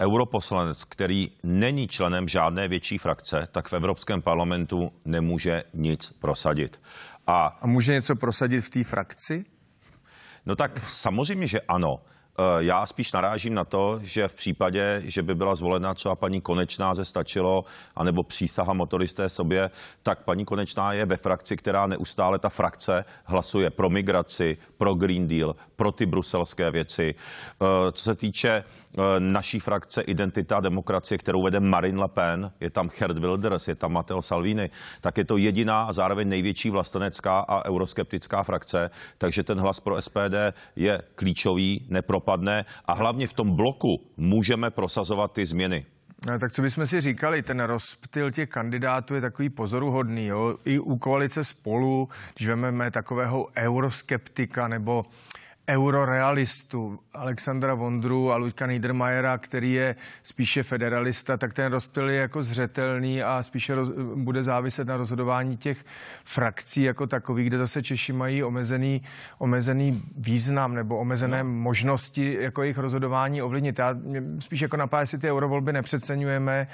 europoslanec, který není členem žádné větší frakce, tak v Evropském parlamentu nemůže nic prosadit. A, a může něco prosadit v té frakci? No tak samozřejmě, že ano. E, já spíš narážím na to, že v případě, že by byla zvolena třeba paní Konečná, ze stačilo, anebo přísaha motoristé sobě, tak paní Konečná je ve frakci, která neustále ta frakce hlasuje pro migraci, pro Green Deal, pro ty bruselské věci. E, co se týče Eh, naší frakce Identita a demokracie, kterou vede Marine Le Pen, je tam Herd Wilders, je tam Matteo Salvini, tak je to jediná a zároveň největší vlastenecká a euroskeptická frakce, takže ten hlas pro SPD je klíčový, nepropadne a hlavně v tom bloku můžeme prosazovat ty změny. No, tak co bychom si říkali, ten rozptyl těch kandidátů je takový pozoruhodný. Jo? I u koalice spolu, když vezmeme takového euroskeptika nebo uh, eurorealistu Alexandra Vondru a Luďka Niedermayera, který je spíše federalista, tak ten rozpil je jako zřetelný a spíše roz, bude záviset na rozhodování těch frakcí jako takových, kde zase Češi mají omezený, omezený význam nebo omezené no. možnosti jako jejich rozhodování ovlivnit. Já spíš jako napadá, jestli ty eurovolby nepřeceňujeme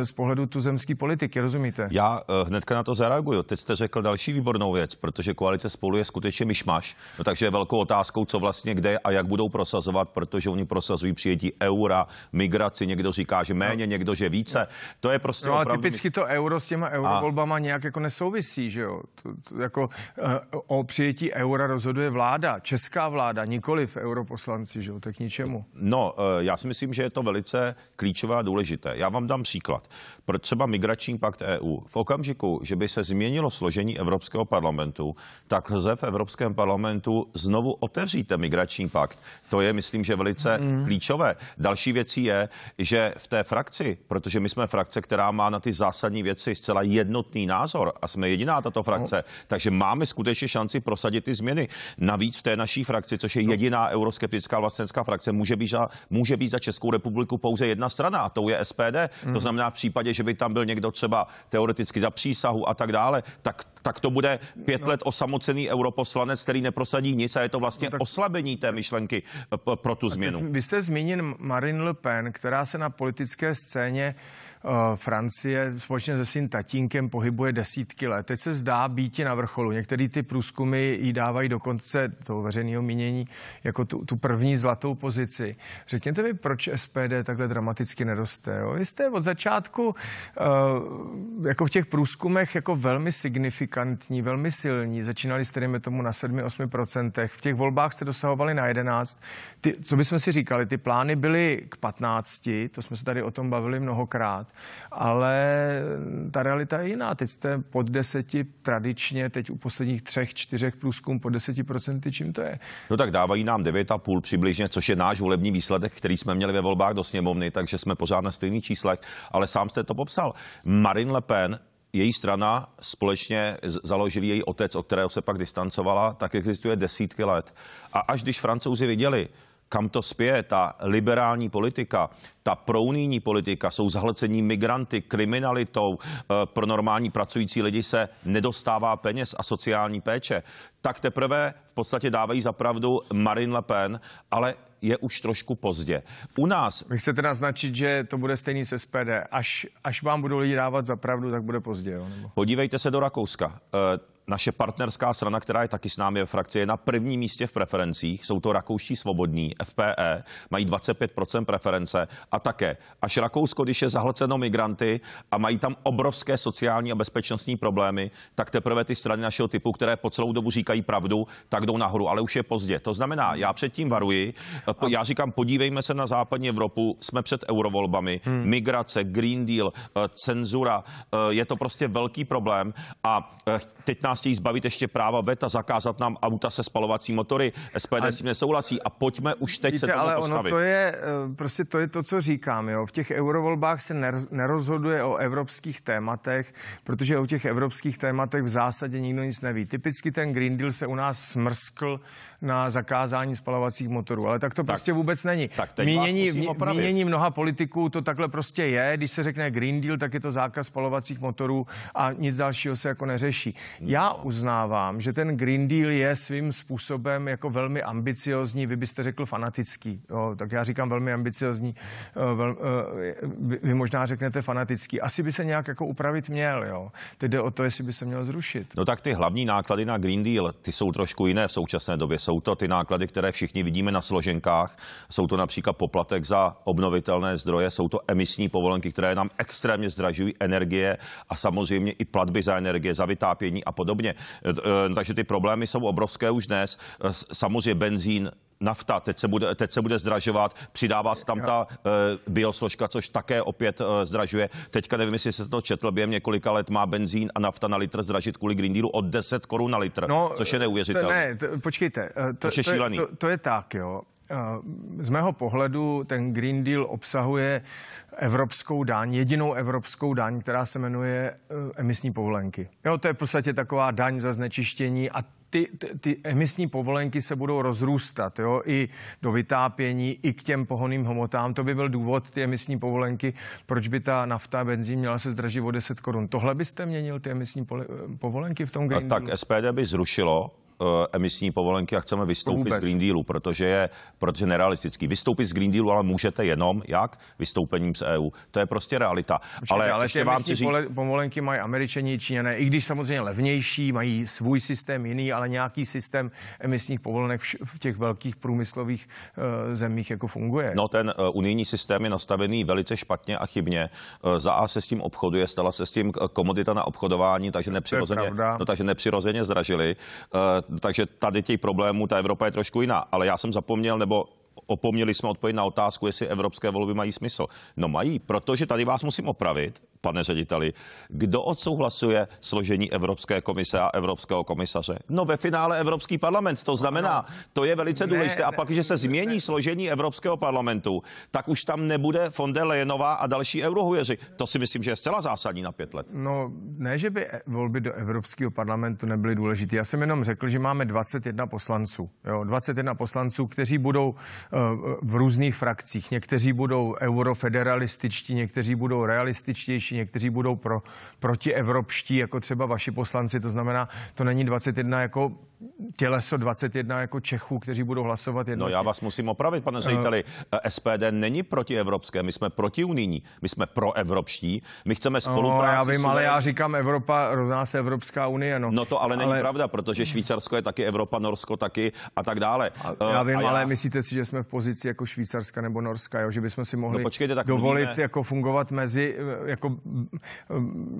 eh, z pohledu tuzemské politiky, rozumíte? Já eh, hnedka na to zareaguju. Teď jste řekl další výbornou věc, protože koalice spolu je skutečně myšmaš, no takže je velkou otázkou, co vlastně kde a jak budou prosazovat, protože oni prosazují přijetí eura, migraci, někdo říká, že méně, no. někdo, že více. To je prostě no, ale opravdu... typicky to euro s těma eurovolbama a... nějak jako nesouvisí, že jo? To, to, jako eh, o přijetí eura rozhoduje vláda, česká vláda, nikoli v europoslanci, že jo? To k ničemu. No, eh, já si myslím, že je to velice klíčové a důležité. Já vám dám příklad. Pro třeba migrační pakt EU. V okamžiku, že by se změnilo složení Evropského parlamentu, tak lze v Evropském parlamentu znovu otevřít ten migrační pakt. To je, myslím, že velice mm. klíčové. Další věcí je, že v té frakci, protože my jsme frakce, která má na ty zásadní věci zcela jednotný názor a jsme jediná tato frakce, no. takže máme skutečně šanci prosadit ty změny. Navíc v té naší frakci, což je no. jediná euroskeptická vlastenská frakce, může být, za, může být za Českou republiku pouze jedna strana a tou je SPD. Mm. To mm-hmm. znamená v případě, že by tam byl někdo třeba teoreticky za přísahu a tak dále, tak tak to bude pět no. let osamocený europoslanec, který neprosadí nic a je to vlastně no, tak... oslabení té myšlenky pro tu změnu. Vy jste zmínil Marine Le Pen, která se na politické scéně Eh, Francie společně se svým tatínkem pohybuje desítky let. Teď se zdá být na vrcholu. Některé ty průzkumy jí dávají dokonce toho veřejného mínění jako tu, tu první zlatou pozici. Řekněte mi, proč SPD takhle dramaticky neroste? Jo? Vy jste od začátku eh, jako v těch průzkumech jako velmi signifikantní, velmi silní. Začínali jste, dejme tomu, na 7-8%. V těch volbách jste dosahovali na 11. Ty, co bychom si říkali, ty plány byly k 15, to jsme se tady o tom bavili mnohokrát ale ta realita je jiná. Teď jste pod deseti tradičně, teď u posledních třech, čtyřech průzkum pod deseti procenty, čím to je? No tak dávají nám 9,5 přibližně, což je náš volební výsledek, který jsme měli ve volbách do sněmovny, takže jsme pořád na stejných číslech, ale sám jste to popsal. Marine Le Pen její strana společně založili její otec, od kterého se pak distancovala, tak existuje desítky let. A až když francouzi viděli, kam to spěje, ta liberální politika, ta prounijní politika, jsou zahlcení migranty, kriminalitou, eh, pro normální pracující lidi se nedostává peněz a sociální péče, tak teprve v podstatě dávají zapravdu Marine Le Pen, ale je už trošku pozdě. U nás... Vy chcete naznačit, že to bude stejný se SPD. Až, až vám budou lidi dávat za pravdu, tak bude pozdě. Jo? Nebo... Podívejte se do Rakouska. Eh, naše partnerská strana, která je taky s námi ve frakci, je na prvním místě v preferencích. Jsou to rakouští svobodní, FPE, mají 25% preference a také, až Rakousko, když je zahlceno migranty a mají tam obrovské sociální a bezpečnostní problémy, tak teprve ty strany našeho typu, které po celou dobu říkají pravdu, tak jdou nahoru, ale už je pozdě. To znamená, já předtím varuji, já říkám, podívejme se na západní Evropu, jsme před eurovolbami, hmm. migrace, Green Deal, eh, cenzura, eh, je to prostě velký problém a eh, teď nám nás chtějí zbavit ještě práva VETA, zakázat nám auta se spalovací motory. SPD a... s tím nesouhlasí a pojďme už teď Víte, se tomu ale postavit. Ono to je, eh, prostě to je to, co říkám. Jo. V těch eurovolbách se nerozhoduje o evropských tématech, protože o těch evropských tématech v zásadě nikdo nic neví. Typicky ten Green Deal se u nás smrskl na zakázání spalovacích motorů, ale tak to tak, prostě vůbec není. Tak mínění, mínění mnoha politiků to takhle prostě je. Když se řekne Green Deal, tak je to zákaz spalovacích motorů a nic dalšího se jako neřeší. Hmm. Já já uznávám, že ten Green Deal je svým způsobem jako velmi ambiciozní, vy byste řekl fanatický, jo, tak já říkám velmi ambiciozní, eh, vel, eh, vy možná řeknete fanatický. Asi by se nějak jako upravit měl, jo. Teď jde o to, jestli by se měl zrušit. No tak ty hlavní náklady na Green Deal, ty jsou trošku jiné v současné době. Jsou to ty náklady, které všichni vidíme na složenkách. Jsou to například poplatek za obnovitelné zdroje, jsou to emisní povolenky, které nám extrémně zdražují energie a samozřejmě i platby za energie, za vytápění a podobně podobně. Eh, eh, takže ty problémy jsou obrovské už dnes. Eh, samozřejmě benzín, nafta, teď se bude, teď se bude zdražovat, přidává se tam ta uh, biosložka, což také opět uh, zdražuje. Teďka nevím, jestli se to četl, během několika let má benzín a nafta na litr zdražit kvůli Green Dealu od 10 korun na litr, no, což je neuvěřitelné. Ne, to, počkejte, to, to, je, to, je, to, to je tak, jo. Z mého pohledu ten Green Deal obsahuje evropskou daň, jedinou evropskou daň, která se jmenuje eh, emisní povolenky. Jo, to je v podstatě taková daň za znečištění a ty, ty, ty emisní povolenky se budou rozrůstat, jo, i do vytápění, i k těm pohoným hmotám. To by byl důvod, ty emisní povolenky, proč by ta nafta, benzín měla se zdražit o 10 korun. Tohle byste měnil, ty emisní eh, povolenky v tom Green dealu. Tak SPD by zrušilo Eh, emisní povolenky a chceme vystoupit Vůbec. z Green Dealu, protože je protože nerealistický. Vystoupit z Green Dealu ale můžete jenom, jak? Vystoupením z EU. To je prostě realita. Určitě, ale, ale ještě vám emisní říct... povolenky mají američani, číňané, i když samozřejmě levnější, mají svůj systém jiný, ale nějaký systém emisních povolenek v těch velkých průmyslových eh, zemích jako funguje. No ten eh, unijní systém je nastavený velice špatně a chybně. za A se s tím obchoduje, stala se s tím komodita na obchodování, takže nepřirozeně, no, takže nepřirozeně zdražili. No, takže tady těch problémů ta Evropa je trošku jiná. Ale já jsem zapomněl, nebo opomněli jsme odpověď na otázku, jestli evropské volby mají smysl. No mají, protože tady vás musím opravit, pane řediteli, kdo odsouhlasuje složení Evropské komise a Evropského komisaře? No ve finále Evropský parlament, to znamená, to je velice důležité. A pak, když se změní složení Evropského parlamentu, tak už tam nebude Fonde lejenová a další eurohujeři. To si myslím, že je zcela zásadní na pět let. No ne, že by volby do Evropského parlamentu nebyly důležité. Já jsem jenom řekl, že máme 21 poslanců. Jo, 21 poslanců, kteří budou uh, v různých frakcích. Někteří budou eurofederalističtí, někteří budou realističtější evropští, někteří budou pro, protievropští, jako třeba vaši poslanci. To znamená, to není 21 jako těleso 21 jako Čechů, kteří budou hlasovat jedno. No já vás musím opravit, pane eh, řediteli. Uh, eh, SPD není proti evropské. my jsme unijní, my jsme pro evropští, my chceme no, spolupráci. No, já vím, ale já říkám Evropa, rozná se Evropská unie. No, no to ale není ale... pravda, protože Švýcarsko je taky Evropa, Norsko taky a tak dále. A, eh, já vím, a já... ale myslíte si, že jsme v pozici jako Švýcarska nebo Norska, jo? že bychom si mohli no, počkejte, tak dovolit mluvíme... jako fungovat mezi jako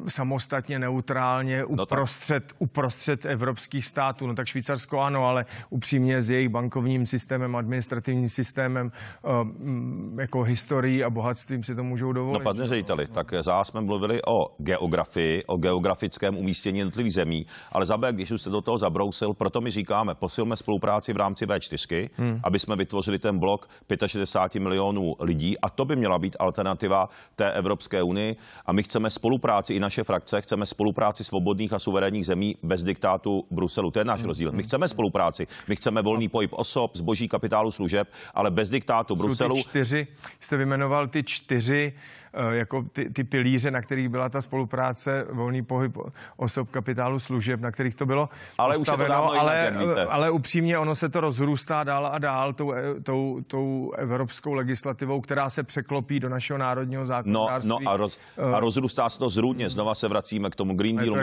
samostatně neutrálně uprostřed, no, tak... uprostřed evropských států. No, tak Švýcarsko ano, ale upřímně s jejich bankovním systémem, administrativním systémem, eh, jako historií a bohatstvím si to můžou dovolit. No, pane řediteli, tak za jsme mluvili o geografii, o geografickém umístění jednotlivých zemí, ale za B, když už jste do toho zabrousil, proto my říkáme, posilme spolupráci v rámci V4, hmm. aby jsme vytvořili ten blok 65 milionů lidí a to by měla být alternativa té Evropské unii a my chceme spolupráci, i naše frakce, chceme spolupráci svobodných a suverénních zemí bez diktátu Bruselu. To je náš hmm. rozdíl rozdíl. My chceme spolupráci, my chceme volný pohyb osob, zboží, kapitálu, služeb, ale bez diktátu Bruselu. Ty čtyři, jste eh, vymenoval ty čtyři jako ty, ty pilíře, na kterých byla ta spolupráce, volný pohyb osob, kapitálu, služeb, na kterých to bylo ale postaveno, už je to dávno ale, jinak, eh, ale upřímně ono se to rozrůstá dál a dál tou, eh, tou, tou evropskou legislativou, která se překlopí do našeho národního zákonodárství. No, no a, roz, a rozrůstá se to zrůdně, znova se vracíme k tomu Green Dealu, jako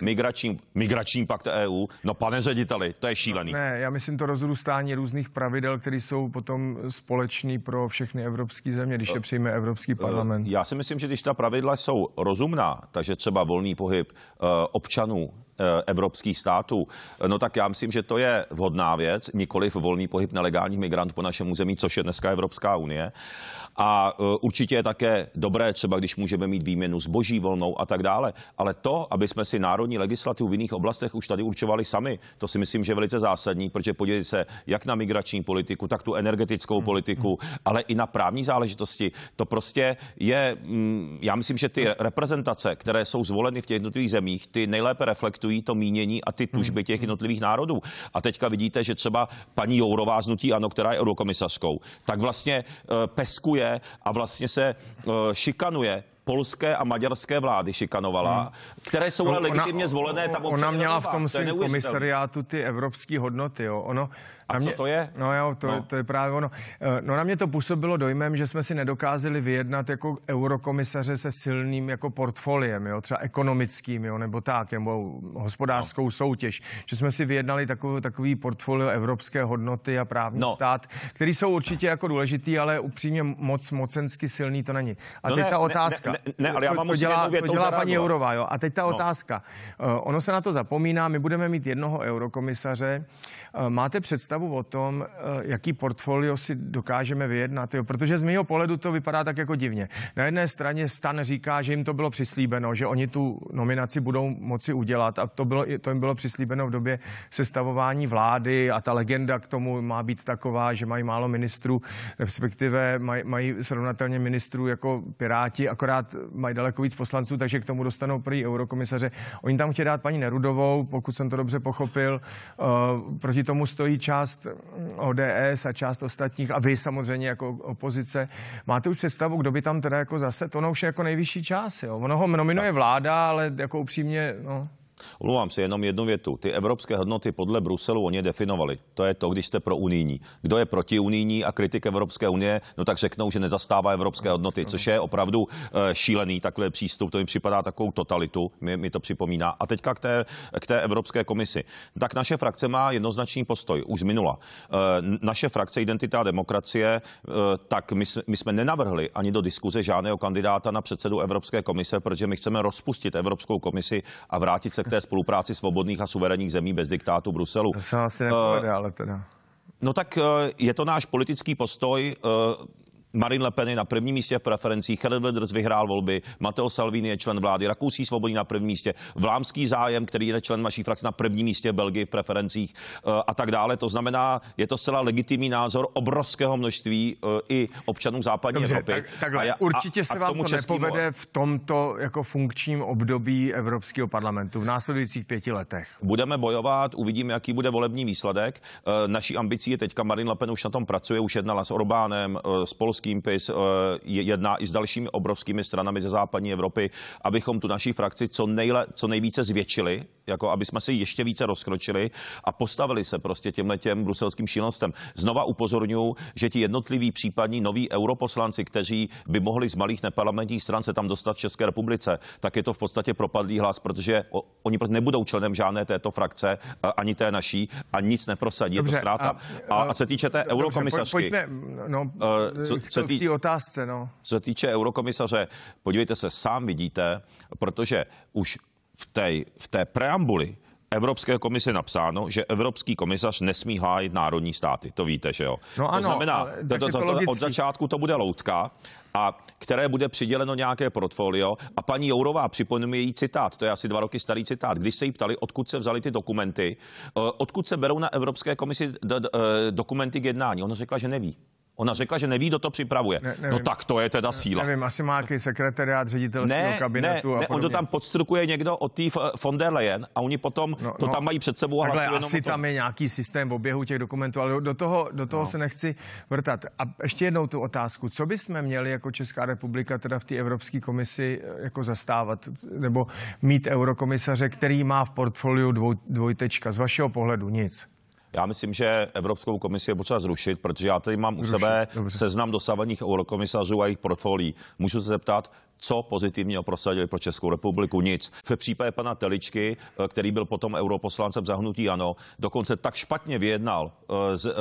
migračním, migračním paktu EU. No, pan pane řediteli, to je šílený. Ne, já myslím to rozrůstání různých pravidel, které jsou potom společný pro všechny evropské země, když je eh, přijme Evropský eh, parlament. Já si myslím, že když ta pravidla jsou rozumná, takže třeba volný pohyb eh, občanů Eh, evropských států. No tak já myslím, že to je vhodná věc, v volný pohyb nelegálních migrantů po našem území, což je dneska Evropská unie. A eh, určitě je také dobré, třeba když můžeme mít výměnu zboží volnou a tak dále. Ale to, aby jsme si národní legislativu v jiných oblastech už tady určovali sami, to si myslím, že je velice zásadní, protože podívejte se jak na migrační politiku, tak tu energetickou mm, politiku, mm. ale i na právní záležitosti. To prostě je, mm, já myslím, že ty reprezentace, které jsou zvoleny v těch jednotlivých zemích, ty nejlépe reflektují formují to mínění a ty tužby hmm, těch hmm. jednotlivých národů. A teďka vidíte, že třeba paní Jourová znutí Ano, která je eurokomisařkou, tak vlastně eh, peskuje a vlastně se eh, šikanuje polské a maďarské vlády šikanovala, hmm. které jsou no, legitimně zvolené tam Ona měla v tom svém komisariátu ty evropské hodnoty, jo. Ono, a mě, co to je? No jo, to, no. Je, to je právě ono. Eh, no na mě to působilo dojmem, že jsme si nedokázali vyjednat jako eurokomisaře se silným jako portfoliem, jo, třeba ekonomickým, jo, nebo tak, nebo hospodářskou no. soutěž. Že jsme si vyjednali takový, takový portfolio evropské hodnoty a právní no. stát, který jsou určitě jako důležitý, ale upřímně moc mocensky silný to není. A no teď ne, ta otázka. Ne, ne, ne, ne ale já vám to, dělá, větou to dělá paní Jourová, jo. A teď ta no. otázka. Uh, ono se na to zapomíná, my budeme mít jednoho eurokomisaře. Uh, máte představu o tom, uh, jaký portfolio si dokážeme vyjednat, jo? Protože z mého pohledu to vypadá tak jako divně. Na jedné straně stan říká, že jim to bylo přislíbeno, že oni tu nominaci budou moci udělat a to, bylo, to jim bylo přislíbeno v době sestavování vlády a ta legenda k tomu má být taková, že mají málo ministrů, respektive maj, mají srovnatelně ministrů jako Piráti, akorát dát, mají daleko víc poslanců, takže k tomu dostanou první eurokomisaře. Oni tam chtějí dát paní Nerudovou, pokud jsem to dobře pochopil. Eh, proti tomu stojí část ODS a část ostatních a vy samozřejmě jako opozice. Máte už představu, kdo by tam teda jako zase, to ono už je jako nejvyšší čas, jo? Ono ho nominuje vláda, ale jako upřímně, no. Omlouvám se jenom jednu větu. Ty evropské hodnoty podle Bruselu oni definovali. To je to, když jste pro unijní. Kdo je proti unijní a kritik Evropské unie, no tak řeknou, že nezastává evropské hodnoty, což je opravdu eh, šílený takhle přístup. To mi připadá takovou totalitu, mi, mi to připomíná. A teďka k té, k té Evropské komisi. Tak naše frakce má jednoznačný postoj, už minula. Eh, naše frakce Identita a demokracie, eh, tak my, my jsme nenavrhli ani do diskuze žádného kandidáta na předsedu Evropské komise, protože my chceme rozpustit Evropskou komisi a vrátit se k té spolupráci svobodných a suverénních zemí bez diktátu Bruselu. To se asi nepovede, uh, ale teda. No tak eh, je to náš politický postoj. Eh, Marine Le Pen je na prvním místě v preferencích, Jared Wilders vyhrál volby, Matteo Salvini je člen vlády, rakousí svobodní na prvním místě, Vlámský zájem, který je člen naší frakce na prvním místě v Belgii v preferencích eh, a tak dále. To znamená, je to zcela legitimní názor obrovského množství eh, i občanů západní Dobře, Evropy. Tak, takhle, a já, určitě a, se a vám to českýmu... nepovede v tomto jako funkčním období Evropského parlamentu v následujících pěti letech. Budeme bojovat, uvidíme, jaký bude volební výsledek. Eh, naší ambicí je teďka Marine Le Pen už na tom pracuje, už jednala s Orbánem, s Polskou Polským PIS, eh, jedná i s dalšími obrovskými stranami ze západní Evropy, abychom tu naší frakci co, nejle, co nejvíce zvětšili, jako aby jsme si ještě více rozkročili a postavili se prostě těmhle těm bruselským šílenostem. Znova upozorňuji, že ti jednotliví případní noví europoslanci, kteří by mohli z malých neparlamentních stran se tam dostat v České republice, tak je to v podstatě propadlý hlas, protože oni prostě nebudou členem žádné této frakce, ani té naší, a nic neprosadí, dobře, je to ztráta. A, a, a, a co týče té dobře, eurokomisařky, pojďme, no, eh, eh, co, co tý... v té otázce, no. Co týče eurokomisaře, podívejte se, sám vidíte, protože už v té, v té preambuli Evropské komise napsáno, že Evropský komisař nesmí hájit národní státy. To víte, že jo? No ano, to znamená, to, to, to, to, od začátku to bude loutka, a které bude přiděleno nějaké portfolio. A paní Jourová připomíná její citát, to je asi dva roky starý citát, když se jí ptali, odkud se vzali ty dokumenty, eh, odkud se berou na Evropské komisi eh, dokumenty k jednání. Ona řekla, že neví. Ona řekla, že neví, kdo to připravuje. Ne, no tak to je teda síla. Ne, nevím, asi má nějaký sekretariát ředitelského ne, kabinetu. Ne, ne, on to tam podstrukuje někdo od té von der Leyen a oni potom no, to no, tam mají před sebou a hlasují jenom asi tam je nějaký systém v oběhu těch dokumentů, ale do toho, do toho no. se nechci vrtat. A ještě jednou tu otázku, co bychom měli jako Česká republika teda v té Evropské komisi eh, jako zastávat, nebo mít eurokomisaře, který má v portfoliu dvoj, dvojtečka, z vašeho pohledu nic. Já myslím, že Evropskou komisi je potřeba zrušit, protože já tady mám u sebe dobře. seznam dosavadních eurokomisařů a jejich portfolií. Můžu se zeptat, co pozitivního prosadili pro Českou republiku? Nic. V případě pana Teličky, eh, který byl potom europoslancem zahnutí ANO, dokonce tak špatně vyjednal eh, z, eh,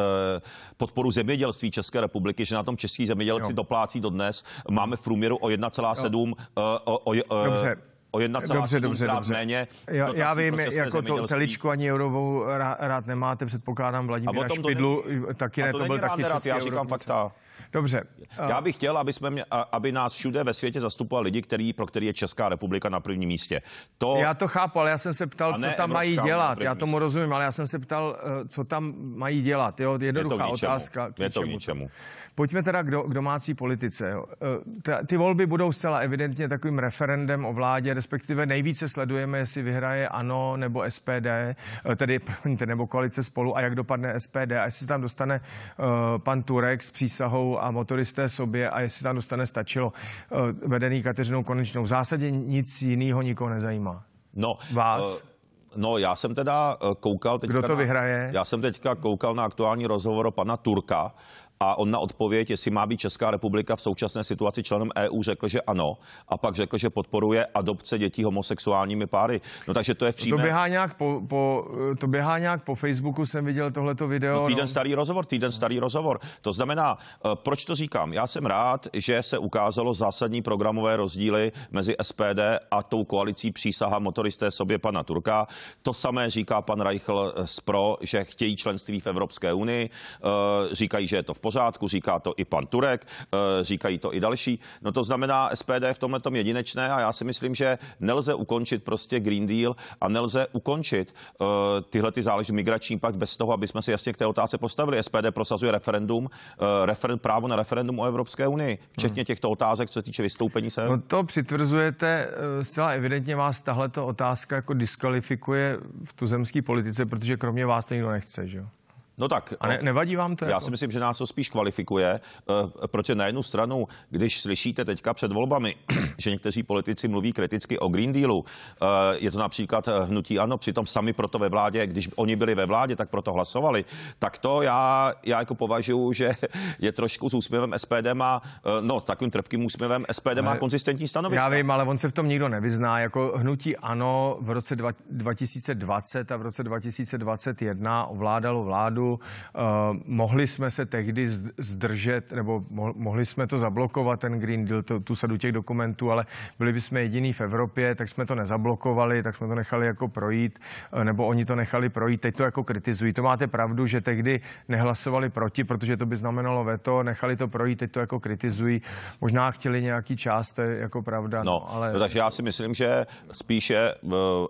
podporu zemědělství České republiky, že na tom český zemědělci jo. doplácí dodnes. Máme v průměru o 1,7 o, o, o 1,7 dobře, dobře, dobře. méně. Já, já prostě vím, jako to teličku ani eurovou rád, rád nemáte, předpokládám Vladimíra Špidlu, není, taky A to, to byl taky rád, já říkám fakta. Dobře. Já bych chtěl, aby, jsme mě, aby nás všude ve světě zastupovali lidi, který, pro který je Česká republika na prvním místě. To... Já to chápu, ale já jsem se ptal, co tam Evropská mají dělat. Já tomu místě. rozumím, ale já jsem se ptal, eh, co tam mají dělat. Jo, jednoduchá je to ničemu. otázka. Je to k ničemu. Pojďme teda k, do, k domácí politice. Jo. Eh, ty volby budou zcela evidentně takovým referendem o vládě, respektive nejvíce sledujeme, jestli vyhraje ANO nebo SPD, eh, tedy nebo koalice spolu a jak dopadne SPD a jestli tam dostane eh, pan Turek s přísahou a motoristé sobě a jestli tam dostane stačilo eh, vedený Kateřinou Konečnou. V zásadě nic jiného nikoho nezajímá. No, Vás? Uh... No, já jsem teda koukal teďka... Kdo to na, vyhraje? Já jsem teďka koukal na aktuální rozhovor pana Turka a on na odpověď, jestli má být Česká republika v současné situaci členem EU, řekl, že ano a pak řekl, že podporuje adopce dětí homosexuálními páry. No takže to je v přímé... To běhá nějak po, po, to běhá nějak po Facebooku, jsem viděl tohleto video. No, týden no. starý rozhovor, týden starý rozhovor. To znamená, eh, proč to říkám? Já jsem rád, že se ukázalo zásadní programové rozdíly mezi SPD a tou koalicí přísaha motoristé sobě pana Turka. To samé říká pan Reichl z PRO, že chtějí členství v Evropské unii, eh, říkají, že je to v pořádku, říká to i pan Turek, eh, říkají to i další. No to znamená, SPD je v tomhle tom jedinečné a já si myslím, že nelze ukončit prostě Green Deal a nelze ukončit eh, tyhle ty záležitosti migrační pak bez toho, aby jsme si jasně k té otázce postavili. SPD prosazuje referendum, eh, referen, právo na referendum o Evropské unii, včetně hmm. těchto otázek, co se týče vystoupení se. No to přitvrzujete, zcela evidentně vás tahle otázka jako diskvalifikuje v tuzemské politice, protože kromě vás to nikdo nechce, že jo? No tak. A ne, nevadí vám to? Já jako? si myslím, že nás to spíš kvalifikuje, eh, protože na jednu stranu, když slyšíte teďka před volbami, že někteří politici mluví kriticky o Green Dealu, eh, je to například eh, hnutí ano, přitom sami proto ve vládě, když oni byli ve vládě, tak proto hlasovali, tak to já, já jako považuji, že je trošku s úsměvem SPD má, no s takovým trpkým úsměvem SPD má konzistentní stanovisko. Já vím, ale on se v tom nikdo nevyzná. Jako hnutí ano v roce dva, 2020 a v roce 2021 ovládalo vládu opravdu uh, mohli jsme se tehdy zdržet, nebo mohli jsme to zablokovat, ten Green Deal, to, tu sadu těch dokumentů, ale byli bychom jediní v Evropě, tak jsme to nezablokovali, tak jsme to nechali jako projít, eh, nebo oni to nechali projít, teď to jako kritizují. To máte pravdu, že tehdy nehlasovali proti, protože to by znamenalo veto, nechali to projít, teď to jako kritizují. Možná chtěli nějaký část, to je jako pravda. No, no, ale... no takže já si myslím, že spíše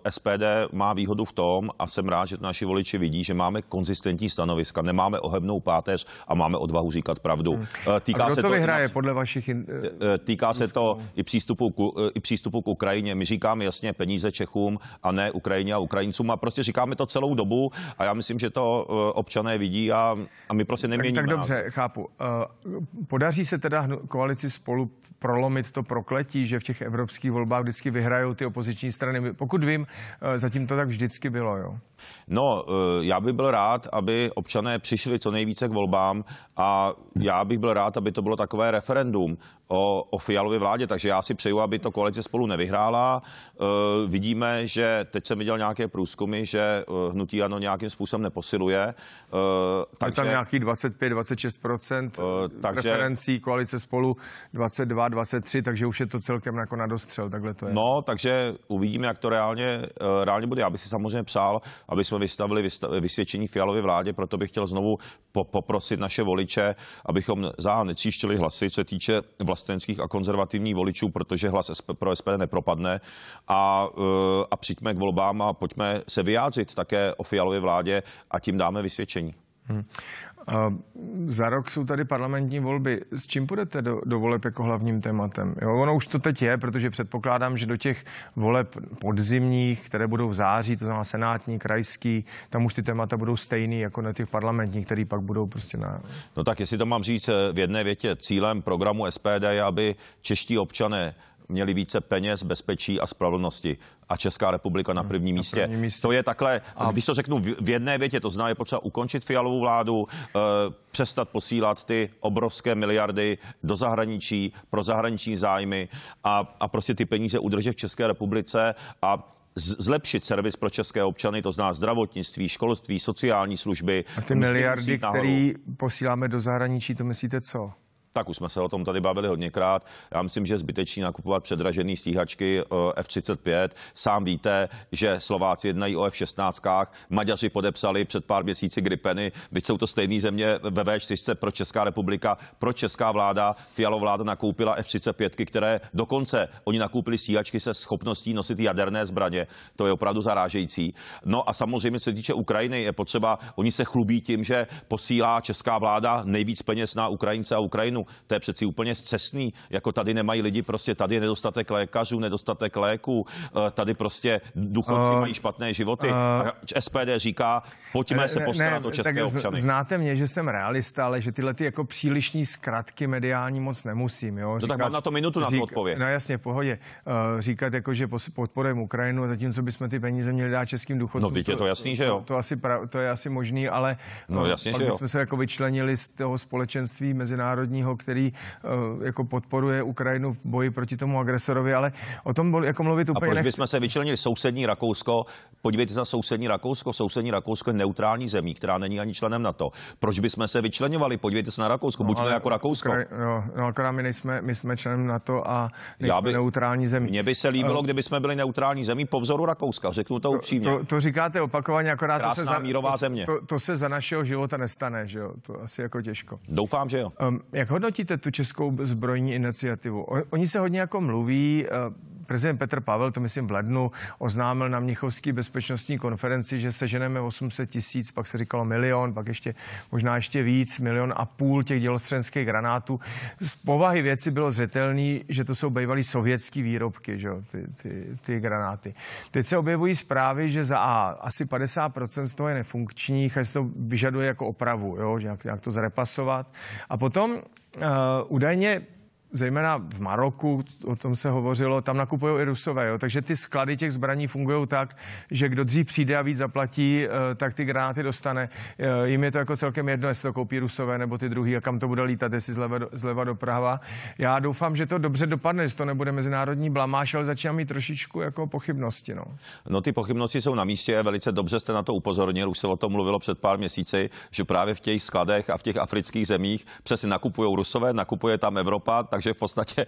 eh, SPD má výhodu v tom, a jsem rád, že to naši voliči vidí, že máme konzistentní stav stanoviska, nemáme ohebnou páteř a máme odvahu říkat pravdu. Hmm. Eh, týká a kdo se to vyhraje to, podle vašich in... Eh, eh, týká se to i přístupu, k, i přístupu k Ukrajině. My říkáme jasně peníze Čechům a ne Ukrajině a Ukrajincům a prostě říkáme to celou dobu a já myslím, že to občané vidí a, a my prostě neměníme. Tak, tak dobře, názor. chápu. Podaří se teda koalici spolu prolomit to prokletí, že v těch evropských volbách vždycky vyhrajou ty opoziční strany? Pokud vím, zatím to tak vždycky bylo, jo? No, já bych byl rád, aby občané přišli co nejvíce k volbám a já bych byl rád, aby to bylo takové referendum o, o Fialově vládě, takže já si přeju, aby to koalice spolu nevyhrála. E, vidíme, že teď jsem viděl nějaké průzkumy, že e, hnutí ano nějakým způsobem neposiluje. E, takže tam nějaký 25-26% e, takže, referencí koalice spolu 22-23, takže už je to celkem jako na dostřel, takhle to je. No, takže uvidíme, jak to reálně, e, reálně bude. Já bych si samozřejmě přál, aby jsme vystavili vysvědčení Fialově vládě, proto bych chtěl znovu po- poprosit naše voliče, abychom za netříštili hlasy, co se týče vlastenských a konzervativních voličů, protože hlas SP, pro SPD nepropadne a, e, a přijďme k volbám a pojďme se vyjádřit také o fialové vládě a tím dáme vysvědčení. Hmm. A za rok jsou tady parlamentní volby. S čím půjdete do, do voleb jako hlavním tématem? Jo, ono už to teď je, protože předpokládám, že do těch voleb podzimních, které budou v září, to znamená senátní, krajský, tam už ty témata budou stejný jako na těch parlamentních, které pak budou prostě na... No tak jestli to mám říct eh, v jedné větě, cílem programu SPD je, aby čeští občané měli více peněz, bezpečí a spravedlnosti. A Česká republika na hmm, prvním, místě. První místě. To je takhle, a... když to řeknu v jedné větě, to znamená, je potřeba ukončit fialovou vládu, eh, přestat posílat ty obrovské miliardy do zahraničí, pro zahraniční zájmy a, a prostě ty peníze udržet v České republice a zlepšit servis pro české občany, to zná zdravotnictví, školství, sociální služby. A ty miliardy, které posíláme do zahraničí, to myslíte co? Tak už jsme se o tom tady bavili hodněkrát. Já myslím, že je zbytečný nakupovat předražené stíhačky eh, F-35. Sám víte, že Slováci jednají o F-16. Maďaři podepsali před pár měsíci Gripeny. Teď jsou to stejné země ve V-4 pro Česká republika, pro česká vláda. Fialová vláda nakoupila F-35, které dokonce oni nakoupili stíhačky se schopností nosit jaderné zbraně. To je opravdu zarážející. No a samozřejmě se týče Ukrajiny, je potřeba, oni se chlubí tím, že posílá česká vláda nejvíc peněz na Ukrajince a Ukrajinu regionu. To je přeci úplně zcestný, jako tady nemají lidi, prostě tady je nedostatek lékařů, nedostatek léků, eh, tady prostě duchovci uh, eh, mají špatné životy. Uh, eh, SPD říká, pojďme ne, se postarat ne, o české občany. Znáte mě, že jsem realista, ale že tyhle ty jako přílišní zkratky mediální moc nemusím. Jo? Říkat, no tak mám na to minutu na to odpověď. No jasně, pohodě. Uh, říkat jako, že podporujeme Ukrajinu, zatímco bychom ty peníze měli dát českým duchovcům. No teď je to jasný, že jo. To, to, asi, pra, to je asi možný, ale no, jasně, pak že bychom se jako vyčlenili z toho společenství mezinárodního jiného, který eh, jako podporuje Ukrajinu v boji proti tomu agresorovi, ale o tom jako mluvit úplně A proč nechci. bychom se vyčlenili sousední Rakousko? Podívejte se na sousední Rakousko. Sousední Rakousko je neutrální zemí, která není ani členem NATO. Proč bychom se vyčlenovali? Podívejte se na Rakousko. No, Buďme jako Rakousko. Kraj, no, no, akorát my, nejsme, my jsme členem NATO a nejsme Já by, neutrální zemí. Mně by se líbilo, uh, kdyby jsme byli neutrální zemí po vzoru Rakouska. Řeknu to, to upřímně. To, to říkáte opakovaně, akorát to se, za, mírová to, země. To, to, se za našeho života nestane, že jo? To asi jako těžko. Doufám, že jo. Um, jak hodnotíte tu českou zbrojní iniciativu? Oni se hodně jako mluví, eh, prezident Petr Pavel, to myslím v lednu, oznámil na Mnichovské bezpečnostní konferenci, že seženeme 800 tisíc, pak se říkalo milion, pak ještě možná ještě víc, milion a půl těch dělostřenských granátů. Z povahy věci bylo zřetelný, že to jsou bývalý sovětský výrobky, že jo, ty, ty, ty granáty. Teď se objevují zprávy, že za A asi 50% z toho je nefunkčních a se to vyžaduje jako opravu, jo, že jak, jak to zrepasovat. A potom uh, údajně zejména v Maroku, o tom se hovořilo, tam nakupují i Rusové. Jo. Takže ty sklady těch zbraní fungují tak, že kdo dřív přijde a víc zaplatí, eh, tak ty granáty dostane. Eh, jim je to jako celkem jedno, jestli to koupí Rusové nebo ty druhý a kam to bude lítat, jestli zleva, do, zleva doprava. Já doufám, že to dobře dopadne, že to nebude mezinárodní blamáš, ale začínám mít trošičku jako pochybnosti. No. no ty pochybnosti jsou na místě, velice dobře jste na to upozornil, už se o tom mluvilo před pár měsíci, že právě v těch skladech a v těch afrických zemích přesně nakupují Rusové, nakupuje tam Evropa, tak takže v podstatě...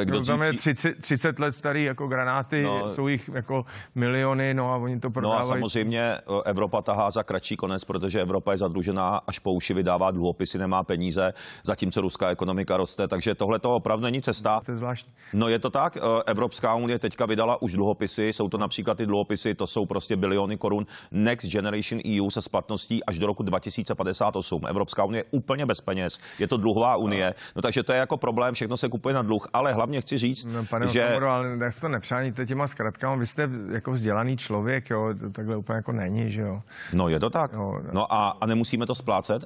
Eh, kdo no, tam je 30, 30 let starý jako granáty, no, jsou jich jako miliony, no a oni to prodávají. No a samozřejmě eh, Evropa tahá za kratší konec, protože Evropa je zadlužená až po uši, vydává dluhopisy, nemá peníze, zatímco ruská ekonomika roste, takže tohle to opravdu není cesta. To je zvláštní. No je to tak, eh, Evropská unie teďka vydala už dluhopisy, jsou to například ty dluhopisy, to jsou prostě biliony korun Next Generation EU se splatností až do roku 2058. Evropská unie je úplně bez peněz, je to dluhová unie, no takže to je jako problém všechno se kupuje na dluh, ale hlavně chci říct, no, pane že... Otomoro, ale tak se to nepřáníte těma zkratkama, vy jste jako vzdělaný člověk, jo, to takhle úplně jako není, že jo? No je to tak. Jo, no a, a nemusíme to splácet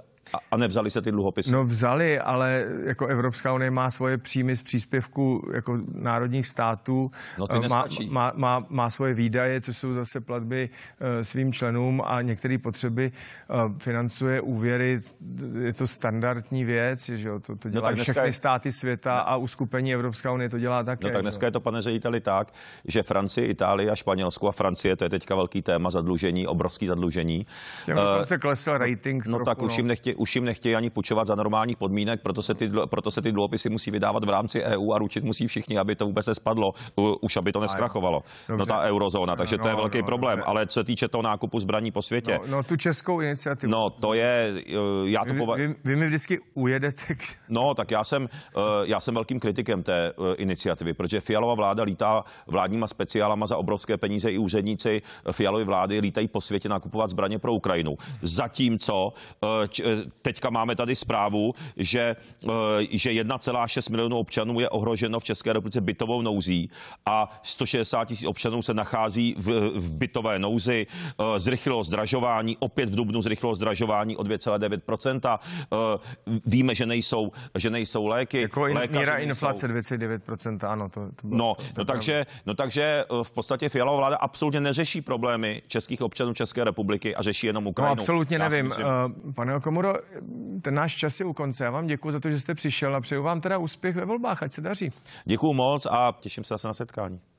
a, nevzali se ty dluhopisy? No vzali, ale jako Evropská unie má svoje příjmy z příspěvku jako národních států. No ty eh, má, má, má, má svoje výdaje, což jsou zase platby eh, svým členům a některé potřeby eh, financuje úvěry. Je to standardní věc, že jo? To, to dělá no, všechny je... státy světa a uskupení Evropská unie to dělá také. No tak dneska je to, pane řediteli, tak, že Francie, Itálie a Španělsko a Francie, to je teďka velký téma zadlužení, obrovský zadlužení. Těm uh, se klesl rating. No, no trochu, tak už no. jim nechtě, už jim nechtějí ani půjčovat za normálních podmínek, proto se, ty, proto se ty dluhopisy musí vydávat v rámci EU a ručit musí všichni, aby to vůbec nespadlo, už aby to neskrachovalo. No, dobře. No ta eurozóna, takže no, to je no, velký no, problém. Dobře. Ale co se týče toho nákupu zbraní po světě. No, no tu českou iniciativu. No to je, eh, já to pova... Vy, vy mi vždycky ujedete. No tak já jsem, eh, já jsem velkým kritikem té eh, iniciativy, protože Fialová vláda lítá vládníma speciálama za obrovské peníze i úředníci fialové vlády lítají po světě nakupovat zbraně pro Ukrajinu. Zatímco teďka máme tady zprávu, že, eh, že 1,6 milionů občanů je ohroženo v České republice bytovou nouzí a 160 tisíc občanů se nachází v, v bytové nouzi. Eh, zrychlilo zdražování, opět v Dubnu zrychlilo zdražování o 2,9%. Eh, víme, že nejsou, že nejsou léky. Jako Lékaři míra inflace 2,9%, ano. To, to bylo, no, to, no, takže, no takže v podstatě Fialová vláda absolutně neřeší problémy českých občanů České republiky a řeší jenom no, Ukrajinu. No, absolutně Já nevím. Myslím, pane Okomuro, ten náš čas je u konce. Já vám děkuji za to, že jste přišel a přeju vám teda úspěch ve volbách, ať se daří. Děkuji moc a těším se zase na setkání.